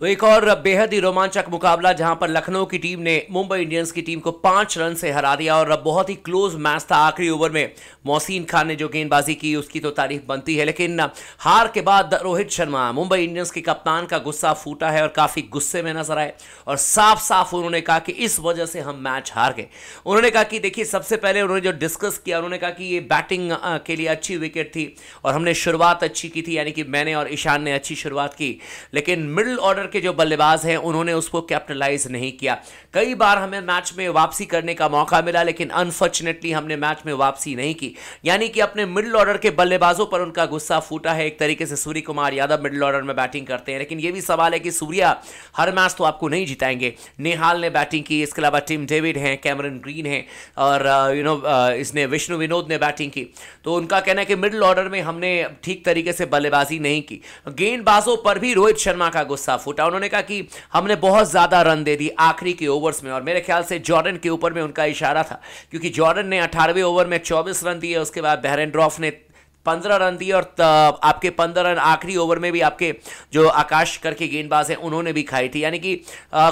तो एक और बेहद ही रोमांचक मुकाबला जहां पर लखनऊ की टीम ने मुंबई इंडियंस की टीम को पांच रन से हरा दिया और बहुत ही क्लोज मैच था आखिरी ओवर में मोहसिन खान ने जो गेंदबाजी की उसकी तो तारीफ बनती है लेकिन हार के बाद रोहित शर्मा मुंबई इंडियंस के कप्तान का गुस्सा फूटा है और काफ़ी गुस्से में नजर आए और साफ साफ उन्होंने कहा कि इस वजह से हम मैच हार गए उन्होंने कहा कि देखिए सबसे पहले उन्होंने जो डिस्कस किया उन्होंने कहा कि ये बैटिंग के लिए अच्छी विकेट थी और हमने शुरुआत अच्छी की थी यानी कि मैंने और ईशान ने अच्छी शुरुआत की लेकिन मिडिल ऑर्डर ऑर्डर के जो बल्लेबाज हैं उन्होंने उसको कैपिटलाइज नहीं किया कई बार हमें मैच में वापसी करने का मौका मिला लेकिन अनफॉर्चुनेटली हमने मैच में वापसी नहीं की यानी कि अपने मिडल ऑर्डर के बल्लेबाजों पर उनका गुस्सा फूटा है एक तरीके से सूर्य कुमार यादव मिडल ऑर्डर में बैटिंग करते हैं लेकिन यह भी सवाल है कि सूर्या हर मैच तो आपको नहीं जिताएंगे नेहाल ने बैटिंग की इसके अलावा टीम डेविड हैं कैमरन ग्रीन हैं और यू uh, नो uh, इसने विष्णु विनोद ने बैटिंग की तो उनका कहना है कि मिडिल ऑर्डर में हमने ठीक तरीके से बल्लेबाजी नहीं की गेंदबाजों पर भी रोहित शर्मा का गुस्सा फूट उठा उन्होंने कहा कि हमने बहुत ज़्यादा रन दे दी आखिरी के ओवर्स में और मेरे ख्याल से जॉर्डन के ऊपर में उनका इशारा था क्योंकि जॉर्डन ने अठारहवें ओवर में चौबीस रन दिए उसके बाद बहरेन ड्रॉफ ने पंद्रह रन दिए और आपके पंद्रह रन आखिरी ओवर में भी आपके जो आकाश करके गेंदबाज हैं उन्होंने भी खाई थी यानी कि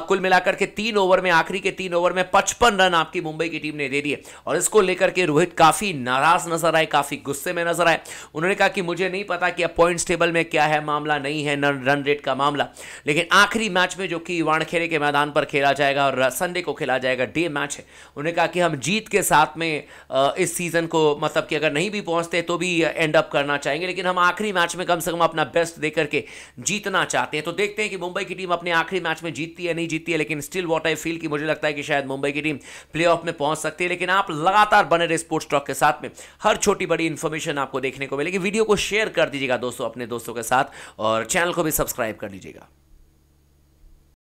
कुल मिलाकर के तीन ओवर में आखिरी के तीन ओवर में पचपन रन आपकी मुंबई की टीम ने दे दिए और इसको लेकर के रोहित काफ़ी नाराज नजर आए काफ़ी गुस्से में नजर आए उन्होंने कहा कि मुझे नहीं पता कि अब पॉइंट्स टेबल में क्या है मामला नहीं है रन रेट का मामला लेकिन आखिरी मैच में जो कि वाणखेड़े के मैदान पर खेला जाएगा और संडे को खेला जाएगा डे मैच है उन्होंने कहा कि हम जीत के साथ में इस सीज़न को मतलब कि अगर नहीं भी पहुंचते तो भी एंड अप करना चाहेंगे लेकिन हम आखिरी मैच में कम से कम अपना बेस्ट दे करके जीतना चाहते हैं तो देखते हैं कि मुंबई की टीम अपने आखिरी मैच में जीतती है नहीं जीतती है लेकिन स्टिल वॉट आई फील कि मुझे लगता है कि शायद मुंबई की टीम प्ले में पहुंच सकती है लेकिन आप लगातार बने रहे स्पोर्ट्स टॉक के साथ में हर छोटी बड़ी इंफॉर्मेशन आपको देखने को मिलेगी वीडियो को शेयर कर दीजिएगा दोस्तों अपने दोस्तों के साथ और चैनल को भी सब्सक्राइब कर लीजिएगा